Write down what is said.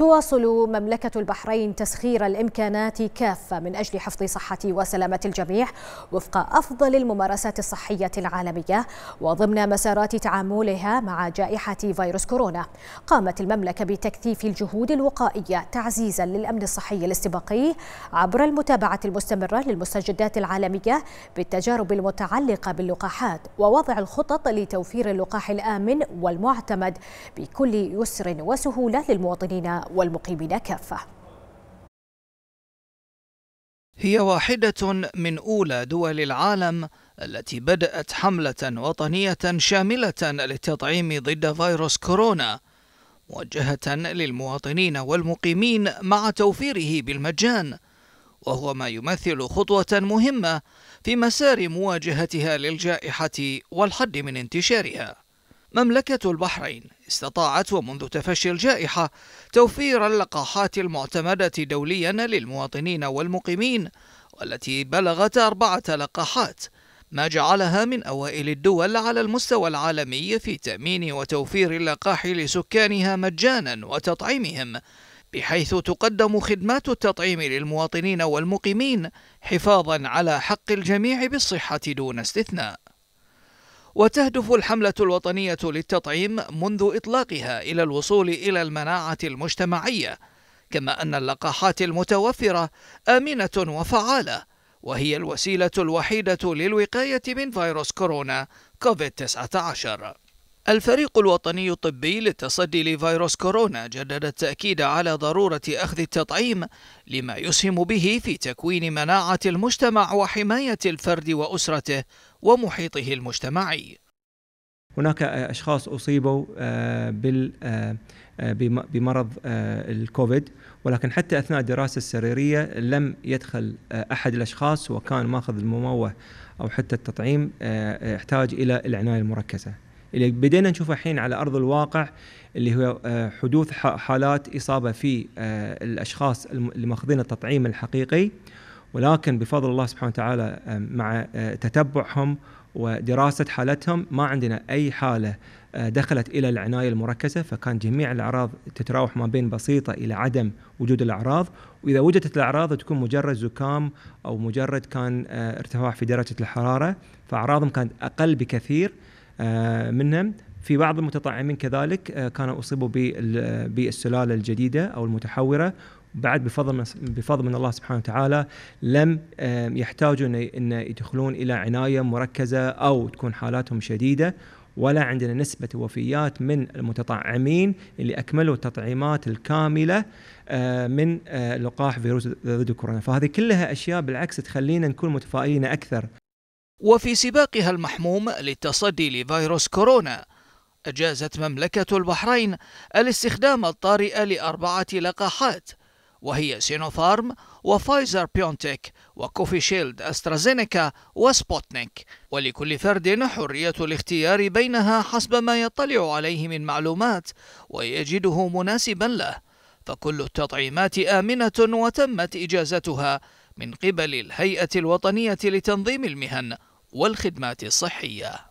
تواصل مملكة البحرين تسخير الإمكانات كافة من أجل حفظ صحة وسلامة الجميع وفق أفضل الممارسات الصحية العالمية وضمن مسارات تعاملها مع جائحة فيروس كورونا قامت المملكة بتكثيف الجهود الوقائية تعزيزا للأمن الصحي الاستباقي عبر المتابعة المستمرة للمستجدات العالمية بالتجارب المتعلقة باللقاحات ووضع الخطط لتوفير اللقاح الآمن والمعتمد بكل يسر وسهولة للمواطنين والمقيمين كافة هي واحدة من أولى دول العالم التي بدأت حملة وطنية شاملة للتطعيم ضد فيروس كورونا موجهة للمواطنين والمقيمين مع توفيره بالمجان وهو ما يمثل خطوة مهمة في مسار مواجهتها للجائحة والحد من انتشارها مملكة البحرين استطاعت ومنذ تفشي الجائحة توفير اللقاحات المعتمدة دوليا للمواطنين والمقيمين والتي بلغت أربعة لقاحات ما جعلها من أوائل الدول على المستوى العالمي في تأمين وتوفير اللقاح لسكانها مجانا وتطعيمهم بحيث تقدم خدمات التطعيم للمواطنين والمقيمين حفاظا على حق الجميع بالصحة دون استثناء وتهدف الحملة الوطنية للتطعيم منذ إطلاقها إلى الوصول إلى المناعة المجتمعية، كما أن اللقاحات المتوفرة آمنة وفعالة، وهي الوسيلة الوحيدة للوقاية من فيروس كورونا كوفيد-19. الفريق الوطني الطبي للتصدي لفيروس كورونا جدد التأكيد على ضرورة أخذ التطعيم لما يسهم به في تكوين مناعة المجتمع وحماية الفرد وأسرته ومحيطه المجتمعي هناك اشخاص اصيبوا آه، بال آه، آه، بمرض الكوفيد ولكن حتى اثناء الدراسه السريريه لم يدخل احد الاشخاص وكان ماخذ المموه او حتى التطعيم احتاج الى العنايه المركزه اللي بدينا نشوفه الحين على ارض الواقع اللي هو حدوث حالات اصابه في الاشخاص اللي ماخذين التطعيم الحقيقي ولكن بفضل الله سبحانه وتعالى آه، مع آه، تتبعهم ودراسة حالتهم ما عندنا أي حالة آه، دخلت إلى العناية المركزة فكان جميع الأعراض تتراوح ما بين بسيطة إلى عدم وجود الأعراض وإذا وجدت الأعراض تكون مجرد زكام أو مجرد كان ارتفاع في درجة الحرارة فأعراضهم كانت أقل بكثير منهم في بعض المتطعمين كذلك كانوا أصيبوا بالسلالة الجديدة أو المتحورة بعد بفضل بفضل من الله سبحانه وتعالى لم يحتاجوا ان يدخلون الى عنايه مركزه او تكون حالاتهم شديده ولا عندنا نسبة وفيات من المتطعمين اللي أكملوا التطعيمات الكاملة آه، من آه، لقاح فيروس ضد كورونا فهذه كلها أشياء بالعكس تخلينا نكون متفائلين أكثر وفي سباقها المحموم للتصدي لفيروس كورونا أجازت مملكة البحرين الاستخدام الطارئ لأربعة لقاحات وهي سينوفارم وفايزر بيونتك وكوفيشيلد أسترازينيكا وسبوتنيك ولكل فرد حرية الاختيار بينها حسب ما يطلع عليه من معلومات ويجده مناسبا له فكل التطعيمات آمنة وتمت إجازتها من قبل الهيئة الوطنية لتنظيم المهن والخدمات الصحية